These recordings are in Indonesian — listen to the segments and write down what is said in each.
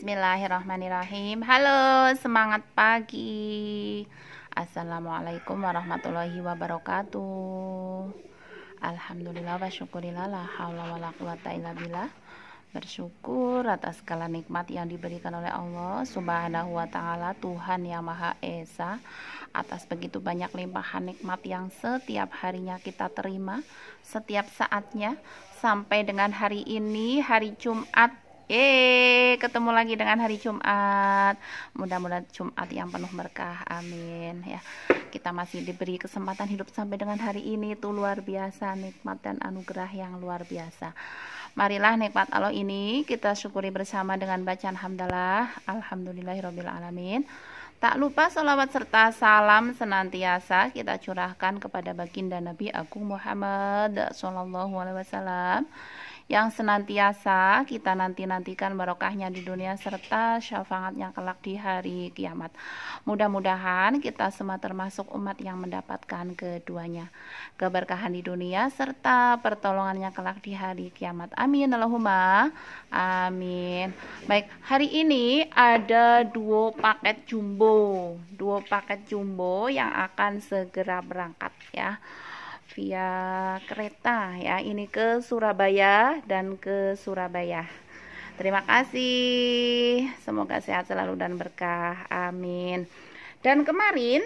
Bismillahirrahmanirrahim. Halo, semangat pagi. Assalamualaikum warahmatullahi wabarakatuh. Alhamdulillah wa syukurillah la haula wala quwata illa billah. Bersyukur atas segala nikmat yang diberikan oleh Allah Subhanahu wa taala, Tuhan yang Maha Esa, atas begitu banyak limpahan nikmat yang setiap harinya kita terima, setiap saatnya sampai dengan hari ini, hari Jumat Yeay, ketemu lagi dengan hari Jumat. Mudah-mudahan Jumat yang penuh berkah. Amin ya. Kita masih diberi kesempatan hidup sampai dengan hari ini itu luar biasa nikmat dan anugerah yang luar biasa. Marilah nikmat Allah ini kita syukuri bersama dengan bacaan hamdalah alhamdulillahirabbil alamin. Tak lupa salawat serta salam senantiasa kita curahkan kepada baginda Nabi Agung Muhammad sallallahu alaihi wasallam yang senantiasa kita nanti-nantikan barokahnya di dunia serta syafaatnya kelak di hari kiamat. Mudah-mudahan kita semua termasuk umat yang mendapatkan keduanya. Keberkahan di dunia serta pertolongannya kelak di hari kiamat. Amin Allahumma. Amin. Baik, hari ini ada dua paket jumbo. dua paket jumbo yang akan segera berangkat ya via kereta ya. Ini ke Surabaya dan ke Surabaya. Terima kasih. Semoga sehat selalu dan berkah. Amin. Dan kemarin,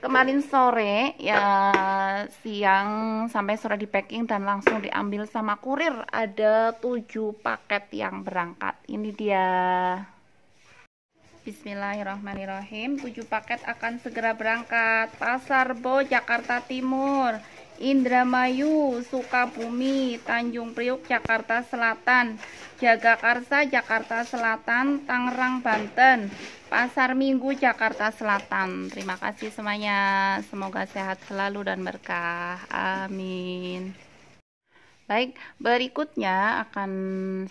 kemarin sore ya siang sampai sore di packing dan langsung diambil sama kurir ada tujuh paket yang berangkat. Ini dia. Bismillahirrahmanirrahim. 7 paket akan segera berangkat Pasar Bo Jakarta Timur. Indramayu, Sukabumi, Tanjung Priuk, Jakarta Selatan, Jagakarsa, Jakarta Selatan, Tangerang, Banten, Pasar Minggu, Jakarta Selatan. Terima kasih semuanya. Semoga sehat selalu dan berkah. Amin. Baik, berikutnya akan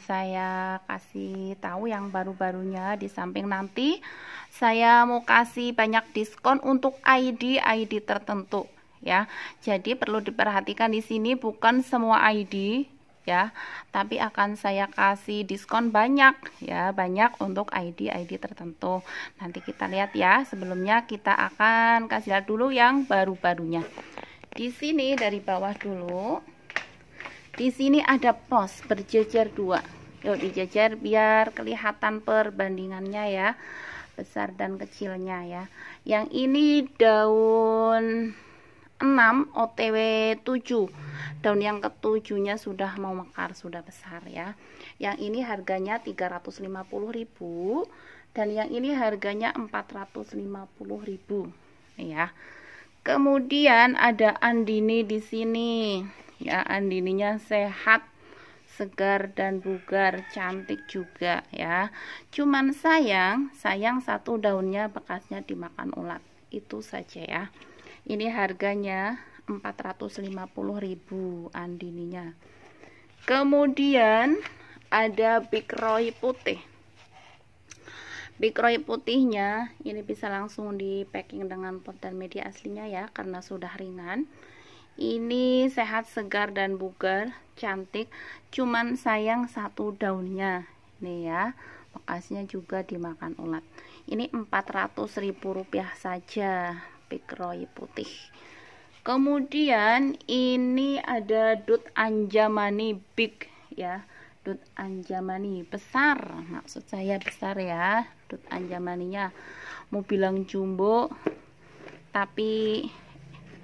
saya kasih tahu yang baru-barunya di samping nanti saya mau kasih banyak diskon untuk ID ID tertentu ya. Jadi perlu diperhatikan di sini bukan semua ID ya, tapi akan saya kasih diskon banyak ya, banyak untuk ID-ID tertentu. Nanti kita lihat ya. Sebelumnya kita akan kasih lihat dulu yang baru-barunya. Di sini dari bawah dulu. Di sini ada pos berjejer dua. Yuk dijejer biar kelihatan perbandingannya ya besar dan kecilnya ya. Yang ini daun 6 OTW 7 daun yang ketujuhnya sudah mau mekar sudah besar ya yang ini harganya 350.000 dan yang ini harganya 450.000 ya kemudian ada andini di sini ya andininya sehat segar dan bugar cantik juga ya cuman sayang sayang satu daunnya bekasnya dimakan ulat itu saja ya ini harganya 450.000 andininya kemudian ada roy putih roy putihnya ini bisa langsung di packing dengan pot dan media aslinya ya karena sudah ringan ini sehat segar dan bugar cantik cuman sayang satu daunnya nih ya bekasnya juga dimakan ulat ini ribu rupiah saja roy putih kemudian ini ada dut anjamani big ya dut anjamani besar maksud saya besar ya dut anjamaninya mau bilang jumbo tapi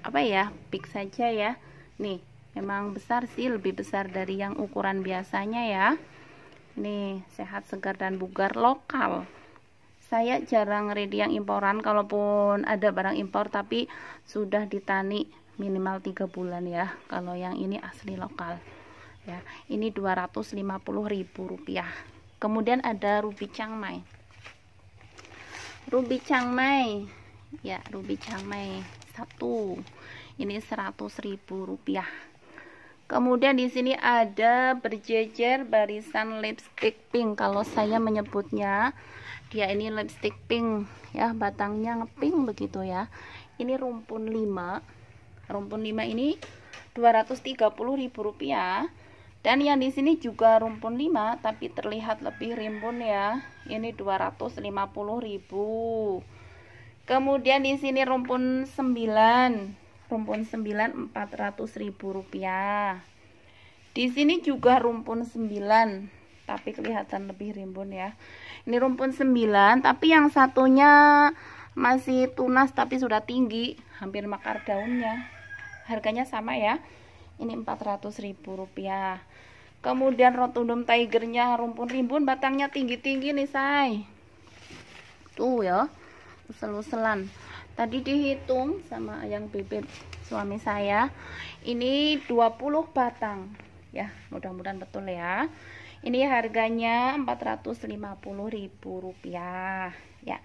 apa ya big saja ya nih memang besar sih lebih besar dari yang ukuran biasanya ya nih sehat segar dan bugar lokal saya jarang ready yang imporan kalaupun ada barang impor tapi sudah ditani minimal 3 bulan ya kalau yang ini asli lokal ya ini 250.000 rupiah kemudian ada ruby changmai ruby Mai, ya ruby Mai satu ini 100.000 rupiah Kemudian di sini ada berjejer barisan lipstick pink kalau saya menyebutnya dia ini lipstick pink ya batangnya pink begitu ya ini rumpun 5 rumpun 5 ini 230.000 rupiah dan yang di sini juga rumpun 5 tapi terlihat lebih rimbun ya ini 250.000 kemudian di sini rumpun 9 rumpun 9 400.000 rupiah di sini juga rumpun 9 tapi kelihatan lebih rimbun ya ini rumpun 9 tapi yang satunya masih tunas tapi sudah tinggi hampir makar daunnya harganya sama ya ini 400 ribu rupiah kemudian rotundum tigernya rumpun rimbun batangnya tinggi-tinggi nih say tuh ya usel-uselan tadi dihitung sama yang bibit suami saya ini 20 batang ya mudah-mudahan betul ya ini harganya Rp450.000 ya.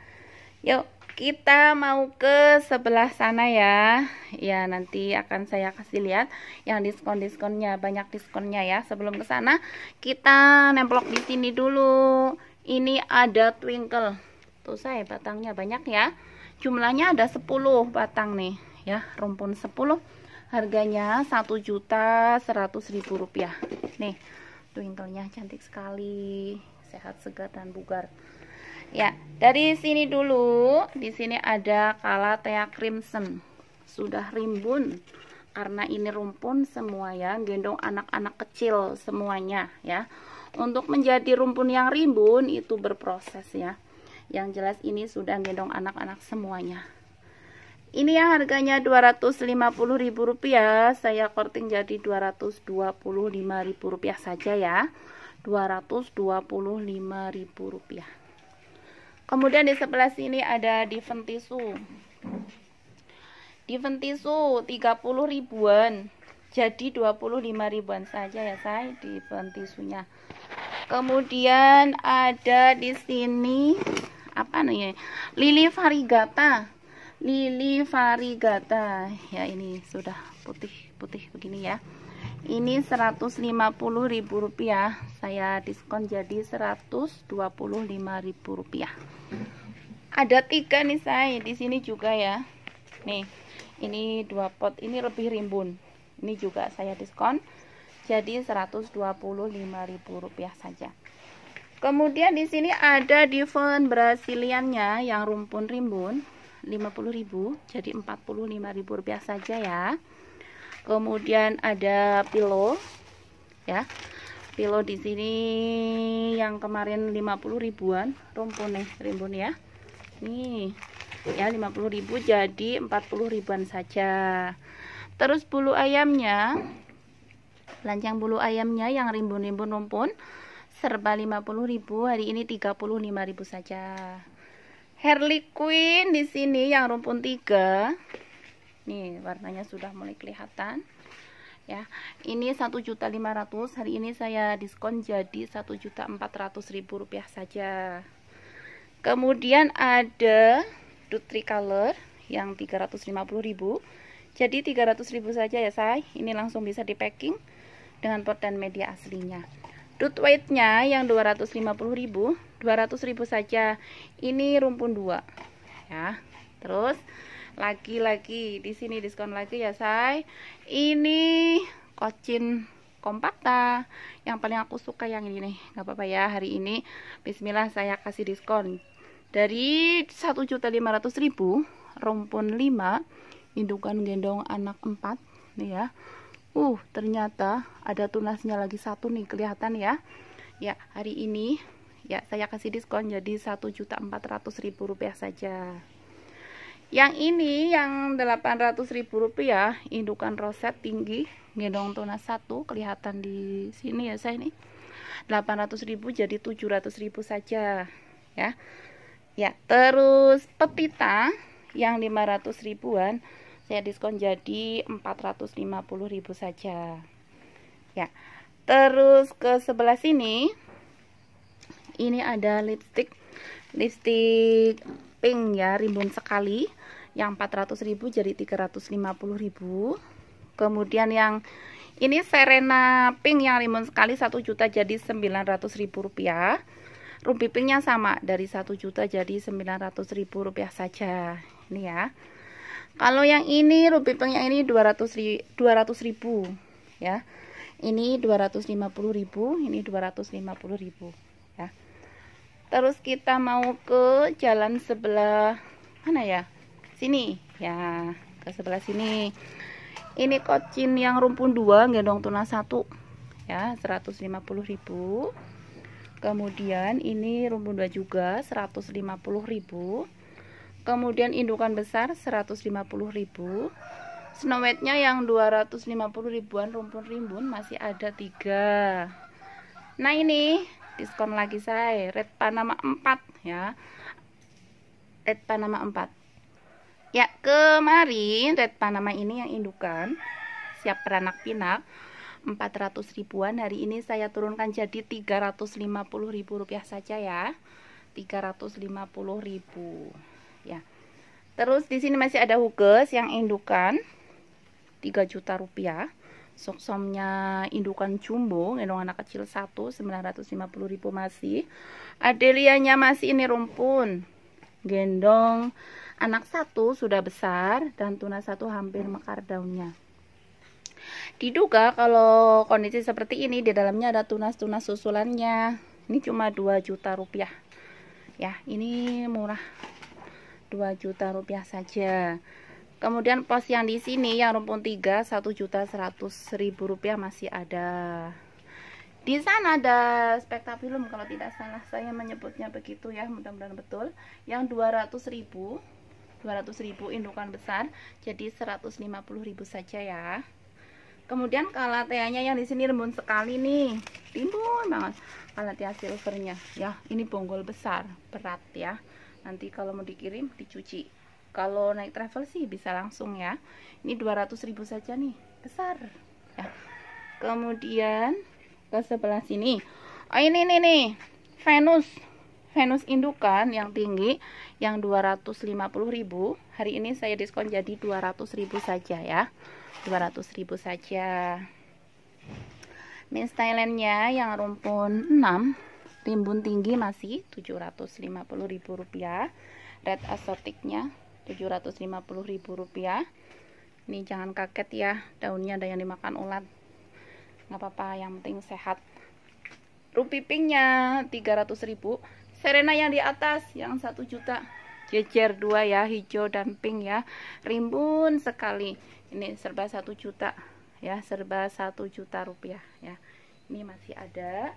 Yuk, kita mau ke sebelah sana ya. Ya, nanti akan saya kasih lihat yang diskon-diskonnya, banyak diskonnya ya. Sebelum ke sana, kita nemplok di sini dulu. Ini ada twinkle. Tuh saya batangnya banyak ya. Jumlahnya ada 10 batang nih ya, rumpun 10. Harganya Rp1.100.000. Nih. Twintelnya cantik sekali, sehat segar dan bugar. Ya, dari sini dulu, di sini ada Kalatea crimson. Sudah rimbun karena ini rumpun semua ya, gendong anak-anak kecil semuanya ya. Untuk menjadi rumpun yang rimbun itu berproses ya. Yang jelas ini sudah gendong anak-anak semuanya ini yang harganya Rp250.000 saya korting jadi Rp225.000 saja ya Rp225.000 kemudian di sebelah sini ada diven tisu diven tisu rp ribuan jadi rp ribuan saja ya saya diven tisunya kemudian ada di sini apa nih lili varigata lili varigata ya ini sudah putih-putih begini ya ini 150.000 rupiah saya diskon jadi 125.000 rupiah ada tiga nih saya di sini juga ya nih ini dua pot ini lebih rimbun ini juga saya diskon jadi 125.000 rupiah saja Kemudian di sini ada divan Brasiliannya yang rumpun rimbun. 50.000 jadi 45.000 rupiah saja ya kemudian ada pilo ya pilo di sini yang kemarin 50 ribuan rumpun nih rimbun ya nih ya 50 ribu jadi 40 ribuan saja terus bulu ayamnya lancang bulu ayamnya yang rimbun-rimbun rumpun serba 50 ribu hari ini 35 ribu saja Harley Quinn di sini yang rumpun tiga nih warnanya sudah mulai kelihatan ya ini 1.500 hari ini saya diskon jadi ribu rupiah saja kemudian ada Dutri Color yang 350.000 jadi 300.000 saja ya saya. ini langsung bisa di packing dengan pot dan media aslinya Root weightnya yang 250.000, 200.000 saja. Ini rumpun 2. Ya. Terus lagi-lagi di sini diskon lagi ya, saya. Ini kocin kompakta. Yang paling aku suka yang ini nih. nggak apa-apa ya hari ini bismillah saya kasih diskon. Dari 1.500.000 rumpun 5 indukan gendong anak 4 nih ya Uh, ternyata ada tunasnya lagi satu nih kelihatan ya. Ya, hari ini ya saya kasih diskon jadi Rp1.400.000 saja. Yang ini yang Rp800.000 indukan roset tinggi gendong tunas satu kelihatan di sini ya saya ini. 800.000 jadi 700.000 saja ya. Ya, terus petita yang 500 ribuan saya diskon jadi 450.000 saja ya terus ke sebelah sini ini ada lipstick lipstick pink ya rimbun sekali yang 400.000 jadi 350.000 kemudian yang ini Serena pink yang rimbun sekali 1 juta jadi 900.000 rupiah rumpi pinknya sama dari 1 juta jadi 900.000 rupiah saja ini ya kalau yang ini rupipeng yang ini 200 ri, 200 ribu ya ini 250 ribu ini 250 ribu ya terus kita mau ke jalan sebelah mana ya sini ya ke sebelah sini ini kocin yang rumpun 2 gendong tunas 1 ya 150 ribu kemudian ini rumpun 2 juga 150 ribu kemudian indukan besar 150.000 snowetnya yang 250 ribuan rumpun rimbun masih ada 3 nah ini diskon lagi saya red panama 4 ya red panama 4 ya kemarin red panama ini yang indukan siap beranak pinak 400 ribuan hari ini saya turunkan jadi 350 ribu rupiah saja ya 350 ribu ya. Terus di sini masih ada huges yang indukan 3 juta rupiah. Soksomnya indukan jumbo, gendong anak kecil 1 950.000 masih. Adelianya masih ini rumpun. Gendong anak satu sudah besar dan tunas satu hampir mekar daunnya. Diduga kalau kondisi seperti ini di dalamnya ada tunas-tunas susulannya. Ini cuma 2 juta rupiah. Ya, ini murah. 2 juta rupiah saja kemudian pos yang di sini yang rumpun 3 1 juta 100 ribu rupiah masih ada di sana ada spektakulum kalau tidak salah saya menyebutnya begitu ya mudah-mudahan betul yang 200 ribu 200 ribu indukan besar jadi 150 ribu saja ya kemudian kalateanya yang di sini rembun sekali nih timbun banget kalatea silvernya ya ini bonggol besar berat ya nanti kalau mau dikirim dicuci kalau naik travel sih bisa langsung ya ini 200.000 saja nih besar ya kemudian ke sebelah sini oh ini nih nih Venus Venus indukan yang tinggi yang 250.000 hari ini saya diskon jadi 200.000 saja ya 200.000 saja Miss Thailandnya yang rumpun 6 timbun tinggi masih Rp750.000 red asortiknya Rp750.000 ini jangan kaget ya daunnya ada yang dimakan ulat nggak apa-apa yang penting sehat rupi pinknya 300.000 serena yang di atas yang 1 juta jejer dua ya hijau dan pink ya rimbun sekali ini serba 1 juta ya serba 1 juta rupiah ya ini masih ada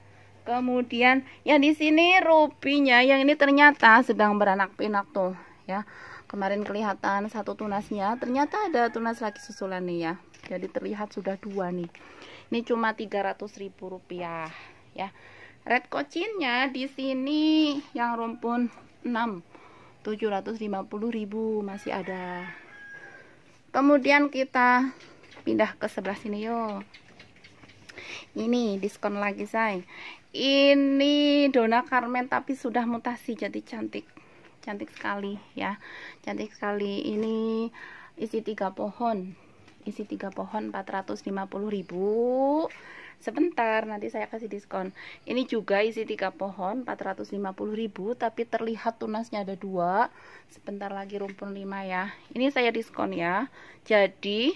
kemudian yang di sini rupinya yang ini ternyata sedang beranak pinak tuh ya kemarin kelihatan satu tunasnya ternyata ada tunas lagi susulan nih ya jadi terlihat sudah dua nih ini cuma 300.000 rupiah ya red kocinnya di sini yang rumpun 6 750.000 masih ada kemudian kita pindah ke sebelah sini yuk ini diskon lagi say ini Dona Carmen tapi sudah mutasi jadi cantik cantik sekali ya cantik sekali ini isi tiga pohon isi tiga pohon 450.000 sebentar nanti saya kasih diskon ini juga isi tiga pohon 450.000 tapi terlihat tunasnya ada dua sebentar lagi rumpun 5 ya ini saya diskon ya jadi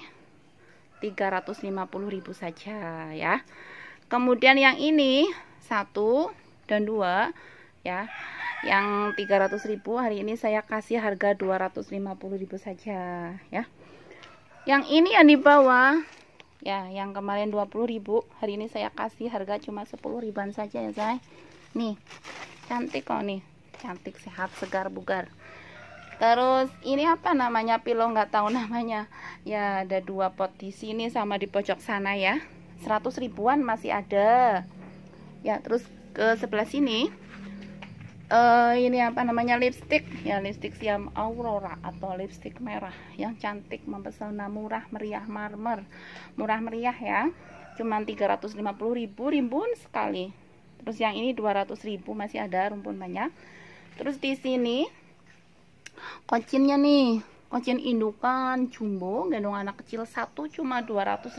350.000 saja ya kemudian yang ini satu dan dua ya yang 300 ribu hari ini saya kasih harga 250 ribu saja ya yang ini yang di bawah ya yang kemarin 20 ribu hari ini saya kasih harga cuma 10 ribuan saja ya saya nih cantik kok nih cantik sehat segar bugar Terus ini apa namanya pilong nggak tahu namanya. Ya ada dua pot di sini sama di pojok sana ya. 100 ribuan masih ada ya terus ke sebelah sini uh, ini apa namanya lipstick ya lipstick siam aurora atau lipstick merah yang cantik mempesona murah meriah marmer murah meriah ya cuman 350 ribu rimbun sekali terus yang ini 200 ribu masih ada rumpun banyak terus di sini kocinnya nih Kocin indukan jumbo gendong anak kecil satu cuma 250.000.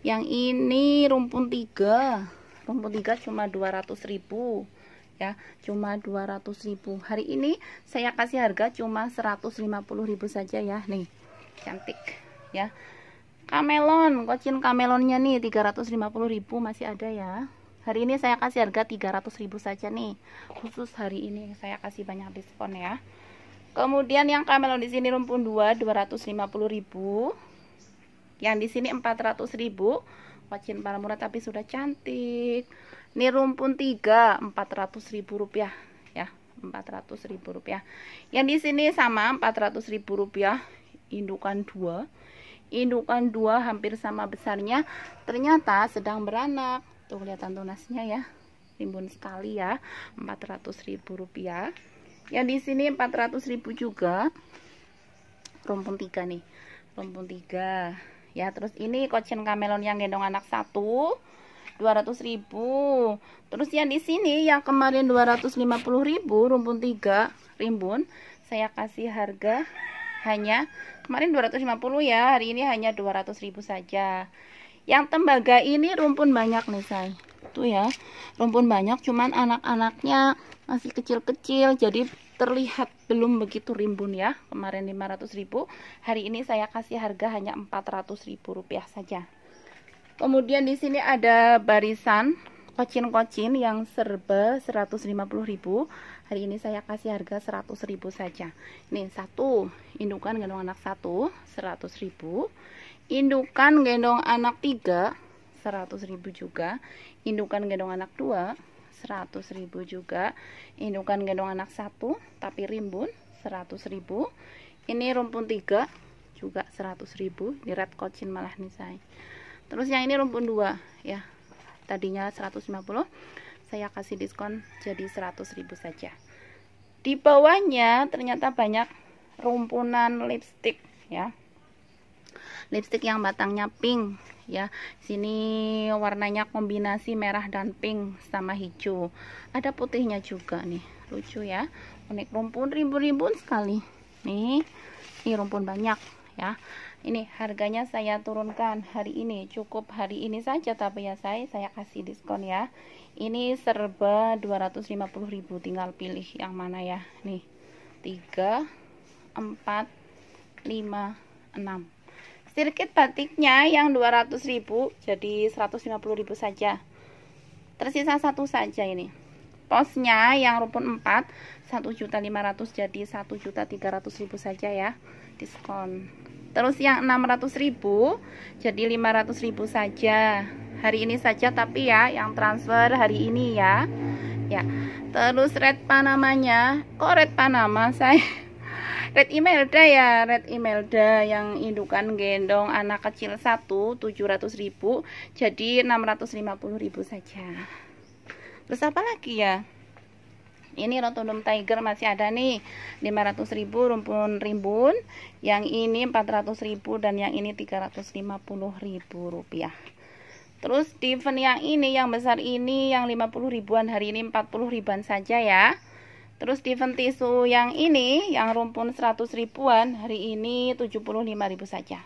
Yang ini rumpun tiga, Rumpun tiga cuma 200.000 ya. Cuma 200.000. Hari ini saya kasih harga cuma 150.000 saja ya. Nih. Cantik ya. Kamelon, kocin kamelonnya nih 350.000 masih ada ya hari ini saya kasih harga 300.000 saja nih khusus hari ini saya kasih banyak diskon ya Kemudian yang kamelon di sini rumpun 2 250.000. Yang di sini 400.000. Wajin para murah tapi sudah cantik. Ini rumpun 3 400.000 rupiah ya. 400.000 rupiah. Yang di sini sama 400.000 rupiah. Indukan 2. Indukan 2 hampir sama besarnya. Ternyata sedang beranak. Tuh kelihatan tunasnya ya. Timbun sekali ya. 400.000 rupiah yang di sini ribu juga rumpun tiga nih rumpun tiga ya terus ini kocen kamelon yang gendong anak satu ribu terus yang di sini yang kemarin ribu rumpun tiga rimbun saya kasih harga hanya kemarin 250 ya hari ini hanya ribu saja yang tembaga ini rumpun banyak nih saya tuh ya rumpun banyak cuman anak-anaknya masih kecil-kecil jadi terlihat belum begitu rimbun ya kemarin 500.000 hari ini saya kasih harga hanya 400.000 rupiah saja kemudian di sini ada barisan kocin-kocin yang serba 150.000 hari ini saya kasih harga 100.000 saja ini satu indukan gendong anak satu 100.000 indukan gendong anak tiga 100.000 juga indukan gendong anak 2 100.000 juga indukan gendong anak 1 tapi rimbun 100.000 ini rumpun 3 juga 100.000 di red cochin malah nih saya terus yang ini rumpun 2 ya tadinya 150 saya kasih diskon jadi 100.000 saja di bawahnya ternyata banyak rumpunan lipstick ya lipstick yang batangnya pink ya sini warnanya kombinasi merah dan pink sama hijau ada putihnya juga nih lucu ya unik rumpun rimbun-rimbun sekali nih ini rumpun banyak ya ini harganya saya turunkan hari ini cukup hari ini saja tapi ya saya saya kasih diskon ya ini serba 250.000 tinggal pilih yang mana ya nih 3 4 5 6 Sirkit batiknya yang 200.000 jadi 150.000 saja. Tersisa satu saja ini. Posnya yang rukun 4 1.500 jadi 1.300.000 saja ya. Diskon. Terus yang 600.000 jadi 500.000 saja. Hari ini saja tapi ya yang transfer hari ini ya. Ya. Terus red Panamanya, kok red Panama saya Red Imelda ya, Red Imelda yang indukan gendong anak kecil 1 700.000 jadi 650.000 saja. Terus apa lagi ya? Ini rotundum tiger masih ada nih 500.000 rumpun rimbun Yang ini 400.000 dan yang ini 350.000 rupiah Terus di yang ini yang besar ini yang 50 ribuan hari ini 40 ribuan saja ya Terus Steven tisu yang ini yang rumpun 100 ribuan hari ini 75.000 saja.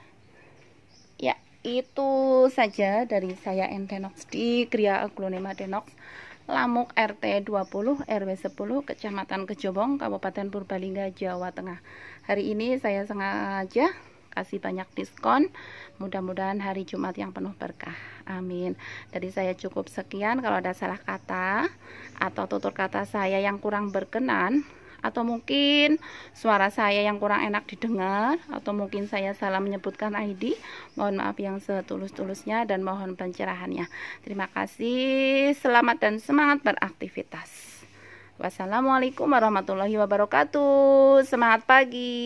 Ya, itu saja dari saya Entenox di Gria Aglonema Denox. Lamuk RT 20 RW 10 Kecamatan Kejobong Kabupaten Purbalingga Jawa Tengah. Hari ini saya sengaja kasih banyak diskon Mudah-mudahan hari Jumat yang penuh berkah. Amin. Dari saya cukup sekian. Kalau ada salah kata atau tutur kata saya yang kurang berkenan, atau mungkin suara saya yang kurang enak didengar atau mungkin saya salah menyebutkan ID mohon maaf yang setulus-tulusnya dan mohon pencerahannya terima kasih selamat dan semangat beraktivitas wassalamualaikum warahmatullahi wabarakatuh semangat pagi